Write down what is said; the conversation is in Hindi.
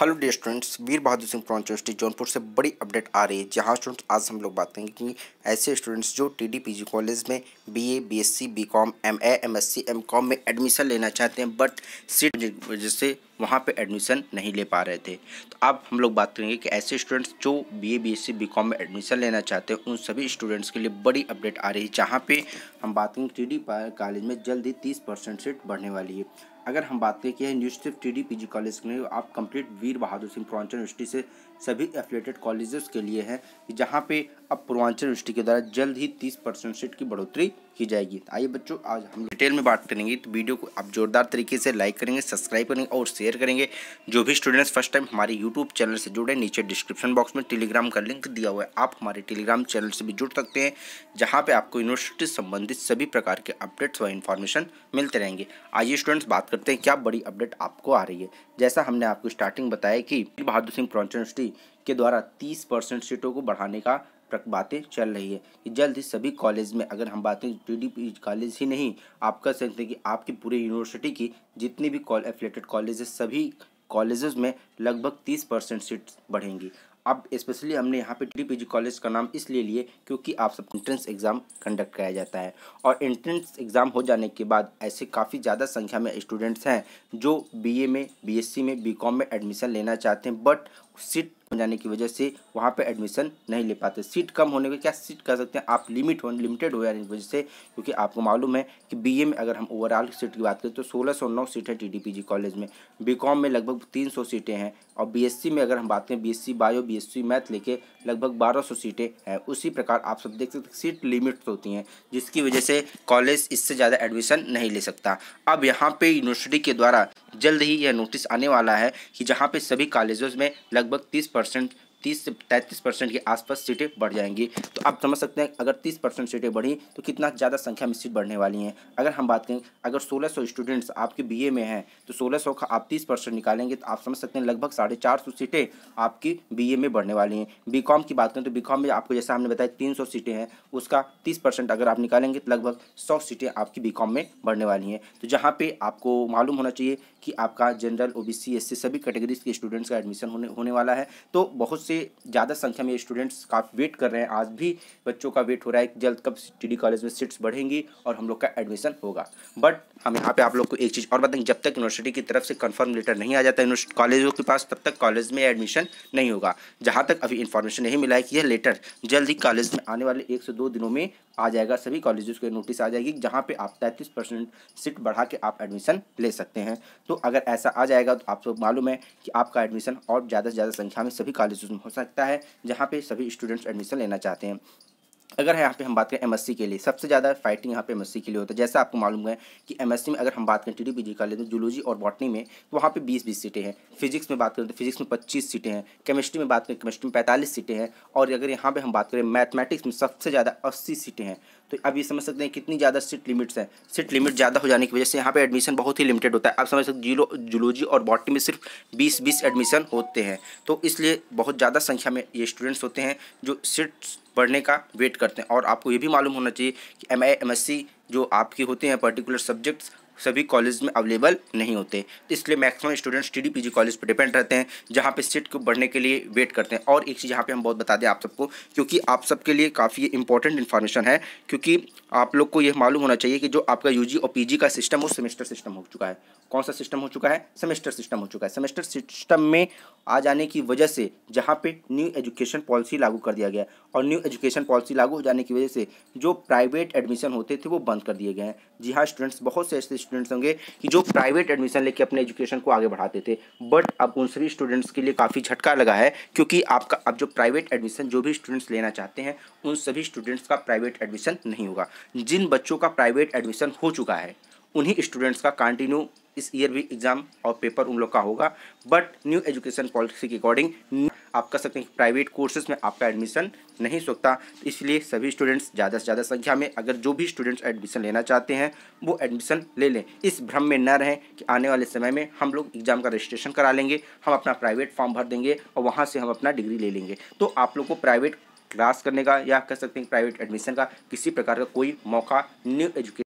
hello dear students Veer Bahadur Singh Purvanchal university Jaunpur से बड़ी अपडेट आ रही है जहां स्टूडेंट्स आज हम लोग बात करेंगे कि ऐसे स्टूडेंट्स जो टीडी पीजी कॉलेज में BA BSc BCom MA MSc MCom में एडमिशन लेना चाहते हैं बट सीट वजह से वहाँ पे एडमिशन नहीं ले पा रहे थे तो अब हम लोग बात करेंगे कि ऐसे स्टूडेंट्स जो B A B S C B com में एडमिशन लेना चाहते हैं उन सभी स्टूडेंट्स के लिए बड़ी अपडेट आ रही है जहाँ पे हम बात करेंगे टी डी कॉलेज में जल्द ही तीस परसेंट सीट बढ़ने वाली है अगर हम बात करें कि university of T D P G college में आप कंप्लीट वीर बहादुर सिंह पुरांचल यूनिवर्सिटी से सभी एफिलेटेड कॉलेजेस के लिए हैं जहाँ पे अब पूर्वांचल यूनिवर्सिटी के द्वारा जल्द ही तीस परसेंट सीट की बढ़ोतरी की जाएगी तो आइए बच्चों आज हम डिटेल में बात करेंगे तो वीडियो को आप जोरदार तरीके से लाइक करेंगे सब्सक्राइब करेंगे और शेयर करेंगे जो भी स्टूडेंट्स फर्स्ट टाइम हमारे यूट्यूब चैनल से जुड़े नीचे डिस्क्रिप्शन बॉक्स में टेलीग्राम का लिंक दिया हुआ है आप हमारे टेलीग्राम चैनल से भी जुड़ सकते हैं जहाँ पर आपको यूनिवर्सिटी संबंधित सभी प्रकार के अपडेट्स व इन्फॉर्मेशन मिलते रहेंगे आइए स्टूडेंट्स बात करते हैं क्या बड़ी अपडेट आपको आ रही है जैसा हमने आपको स्टार्टिंग बताया कि बहादुर सिंह पूर्वांचल यूनिवर्सिटी के द्वारा तीस परसेंट सीटों को बढ़ाने का बातें चल रही है कि जल्द ही सभी कॉलेज में अगर हम बातें टी कॉलेज ही नहीं आप कह सकते हैं कि आपकी पूरी यूनिवर्सिटी की जितनी भी कॉल एफिलेटेड कॉलेज सभी कॉलेजेस में लगभग तीस परसेंट सीट बढ़ेंगी अब स्पेशली हमने यहाँ पे टी पी कॉलेज का नाम इसलिए लिए क्योंकि आप सब एंट्रेंस एग्ज़ाम कंडक्ट कराया जाता है और एंट्रेंस एग्ज़ाम हो जाने के बाद ऐसे काफ़ी ज़्यादा संख्या में स्टूडेंट्स हैं जो बीए में बीएससी में बीकॉम में एडमिशन लेना चाहते हैं बट सीट जाने की वजह से वहाँ पे एडमिशन नहीं ले पाते सीट कम होने के क्या सीट कह सकते हैं आप लिमिट हो लिमिटेड हो जाने की वजह से क्योंकि आपको मालूम है कि बीए में अगर हम ओवरऑल सीट की बात करें तो सोलह सौ नौ सीट है टीडीपीजी कॉलेज में बीकॉम में लगभग तीन सौ सीटें हैं और बीएससी में अगर हम बात करें बीएससी बायो बी मैथ लेके लगभग बारह सौ सीटें हैं उसी प्रकार आप सब देख सकते सीट लिमिट होती हैं जिसकी वजह से कॉलेज इससे ज़्यादा एडमिशन नहीं ले सकता अब यहाँ पे यूनिवर्सिटी के द्वारा जल्द ही यह नोटिस आने वाला है कि जहाँ पे सभी कॉलेजों में लगभग तीस परसेंट तीस से तैंतीस परसेंट के आसपास सीटें बढ़ जाएंगी तो आप समझ सकते हैं अगर तीस परसेंट सीटें बढ़ी तो कितना ज़्यादा संख्या में सीट बढ़ने वाली हैं अगर हम बात करें अगर सोलह सौ स्टूडेंट्स आपके बी में हैं तो सोलह सौ का आप तीस परसेंट निकालेंगे तो आप समझ सकते हैं लगभग साढ़े चार सौ सीटें आपकी बी में बढ़ने वाली हैं बी की बात करें तो बी में आपको जैसा हमने बताया तीन सौ सीटें हैं उसका तीस परसेंट अगर आप निकालेंगे तो लगभग सौ सीटें आपकी बी में बढ़ने वाली हैं तो जहाँ पर आपको मालूम होना चाहिए कि आपका जनरल ओ बी सभी कैटेगरीज के स्टूडेंट्स का एडमिशन होने होने वाला है तो बहुत से ज़्यादा संख्या में स्टूडेंट्स का वेट कर रहे हैं आज भी बच्चों का वेट हो रहा है कि जल्द कब टी कॉलेज में सीट्स बढ़ेंगी और हम लोग का एडमिशन होगा बट हम यहाँ पे आप लोग को एक चीज़ और बताएंगे जब तक यूनिवर्सिटी की तरफ से कंफर्म लेटर नहीं आ जाता यूनिवर्सिटी कॉलेजों के पास तब तक कॉलेज में एडमिशन नहीं होगा जहाँ तक अभी इन्फॉर्मेशन नहीं मिला है कि यह लेटर जल्द ही कॉलेज में आने वाले एक से दो दिनों में आ जाएगा सभी कॉलेजेस को नोटिस आ जाएगी जहाँ पे आप तैंतीस परसेंट सीट बढ़ा के आप एडमिशन ले सकते हैं तो अगर ऐसा आ जाएगा तो आप मालूम है कि आपका एडमिशन और ज़्यादा से ज़्यादा संख्या में सभी कॉलेज में हो सकता है जहाँ पर सभी स्टूडेंट्स एडमिशन लेना चाहते हैं अगर यहाँ पे हम बात करें एमएससी के लिए सबसे ज़्यादा फाइटिंग यहाँ पे एमएससी के लिए होता है जैसा आपको मालूम है कि एमएससी में अगर हम बात करें टी डी का लेते हैं जूलॉजी और बॉटनी में तो वहाँ पर बीस बीस सीटें हैं फिजिक्स में बात करें तो फिजिक्स में पच्चीस सीटें हैं केमिस्ट्री में बात करें केमिस्ट्री में पैंतालीस सीटें हैं और अगर यहाँ पर हम बात करें मैथमेटिक्स में सबसे ज़्यादा अस्सी सीटें हैं तो अब ये समझ सकते हैं कितनी ज़्यादा सीट लिमिट्स हैं सीट लिमिट ज़्यादा हो जाने की वजह से यहाँ पे एडमिशन बहुत ही लिमिटेड होता है आप समझ सकते जूलो जूलॉजी और बॉटनी में सिर्फ 20 20 एडमिशन होते हैं तो इसलिए बहुत ज़्यादा संख्या में ये स्टूडेंट्स होते हैं जो सीट पढ़ने का वेट करते हैं और आपको ये भी मालूम होना चाहिए कि M I M S C जो आपके होते हैं पर्टिकुलर सब्जेक्ट्स सभी कॉलेज में अवेलेबल नहीं होते तो इसलिए maximum students T D college पर डिपेंड रहते हैं जहाँ पे सीट को बढ़ने के लिए वेट करते हैं और एक चीज़ यहाँ पे हम बहुत बता दें आप सबको क्योंकि आप सबके लिए काफ़ी इंपॉर्टेंट इन्फॉर्मेशन है क्योंकि आप लोग को यह मालूम होना चाहिए कि जो आपका यू और पी का सिस्टम वो सेमेस्टर सिस्टम हो चुका है कौन सा सिस्टम हो चुका है सेमेस्टर सिस्टम हो चुका है सेमेस्टर सिस्टम में आ जाने की वजह से जहाँ पे न्यू एजुकेशन पॉलिसी लागू कर दिया गया और न्यू एजुकेशन पॉलिसी लागू हो जाने की वजह से जो प्राइवेट एडमिशन होते थे वो बंद कर दिए गए हैं जी हाँ स्टूडेंट्स बहुत से ऐसे स्टूडेंट्स होंगे कि जो प्राइवेट एडमिशन लेके अपने एजुकेशन को आगे बढ़ाते थे बट अब उन सभी स्टूडेंट्स के लिए काफ़ी झटका लगा है क्योंकि आपका अब जो प्राइवेट एडमिशन जो भी स्टूडेंट्स लेना चाहते हैं उन सभी स्टूडेंट्स का प्राइवेट एडमिशन नहीं होगा जिन बच्चों का प्राइवेट एडमिशन हो चुका है उन्हीं स्टूडेंट्स का कंटिन्यू इस ईयर भी एग्ज़ाम और पेपर उन लोग का होगा बट न्यू एजुकेशन पॉलिसी के अकॉर्डिंग आप कह सकते हैं कि प्राइवेट कोर्सेज में आपका एडमिशन नहीं सकता तो इसलिए सभी स्टूडेंट्स ज़्यादा से ज़्यादा संख्या में अगर जो भी स्टूडेंट्स एडमिशन लेना चाहते हैं वो एडमिशन ले लें इस भ्रम में न रहें कि आने वाले समय में हम लोग एग्ज़ाम का रजिस्ट्रेशन करा लेंगे हम अपना प्राइवेट फॉर्म भर देंगे और वहाँ से हम अपना डिग्री ले लेंगे तो आप लोग को प्राइवेट क्लास करने का या कह सकते हैं प्राइवेट एडमिशन का किसी प्रकार का कोई मौका न्यू एजुकेशन